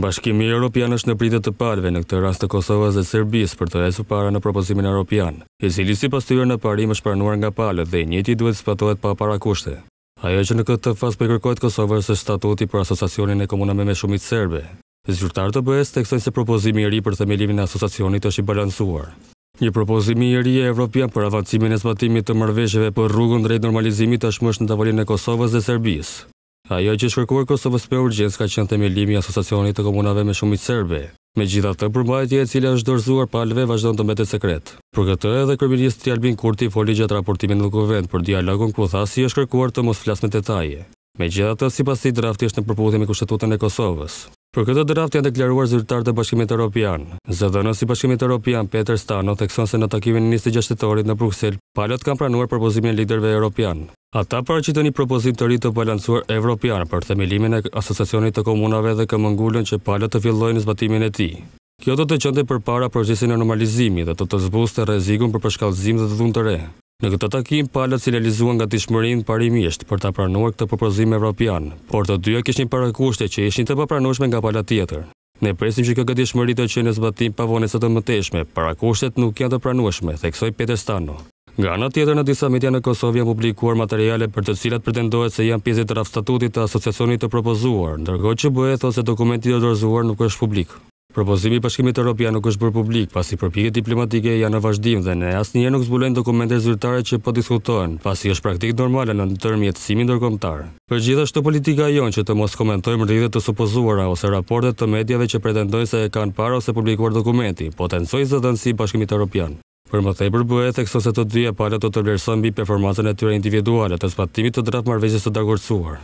Bashkimi Europian është në pritë të palve në këtë rast të Kosovës dhe Serbis për të esu para në propozimin Europian, i cili si pas tyre në parim është pranuar nga palët dhe njëti duhet spatohet pa para kushte. Ajo që në këtë fas për po Kosovës është statuti për asosacionin e komunëme me shumit Serbe. Zyrtar të bëhes teksojnë se propozimi i ri për themelimin e asosacionit është i balansuar. Një propozimi i ri e Europian për avancimin e zbatimit të mërveshjeve për rrugën drejt normalizimit është në tavolin e Kosovës dhe Serbisë. Ajo që shkërkuar Kosovës për urgjens ka qenë temelimi asosacionit të komunave me shumit serbe. Me gjitha të përmbajtje e cilja është dorzuar palve vazhdojnë të mbete sekret. Për këtë edhe Kërministri Albin Kurti foli gjatë raportimin në kovend për dialogon ku tha si është kërkuar të mos flasme detaje. Me gjitha të si pasi drafti është në përpudhje me kushtetutën e Kosovës. Për këtë draft janë deklaruar zyrtarët e Bashkimit Evropian. Zëdhënës i Bashkimit Evropian Peter Stano thekson se në takimin 26 tetorit në Bruksel, palët kanë pranuar propozimin e liderëve evropian. Ata paraqitën një propozim të ri të balancuar evropian për themelimin e asociacionit të komunave dhe këmëngulën që palët të fillojnë zbatimin e tij. Kjo do të çonte përpara procesin e normalizimit dhe të, të zbuste rrezikun për përshkallëzim dhe të re. Në këtë takim, palët si realizuan nga tishmërin parimisht për të pranuar këtë përpozim evropian, por të dyja kishin parakushte që ishin të përpranushme nga palët tjetër. Ne presim që këtë tishmërit të që në zbatim pavonet së të mëteshme, parakushtet nuk janë të pranushme, theksoj Peter Stano. Nga në tjetër në disa media në Kosovë janë publikuar materiale për të cilat pretendohet se janë pjesit rafstatutit të asociacionit të propozuar, ndërgoj që bëhet ose dokumentit të dorëzuar nuk është publik. Propozimi i Bashkimit Evropian nuk është bërë publik, pasi përpjekjet diplomatike janë në vazhdim dhe ne asnjëherë nuk zbulojmë dokumente zyrtare që po diskutohen, pasi është praktikë normale në ndërmjetësimin ndërkombëtar. Për gjithashtu politika jonë që të mos komentojmë rrjete të supozuara ose raportet të mediave që pretendojnë se kanë parë ose publikuar dokumenti, po tensoj zëdhënsi i Bashkimit Evropian. Për më tepër bëhet e se të dyja palët do të vlerësojnë mbi performancën e tyre individuale të zbatimit të drejtmarrëveshjes së dakordsuar.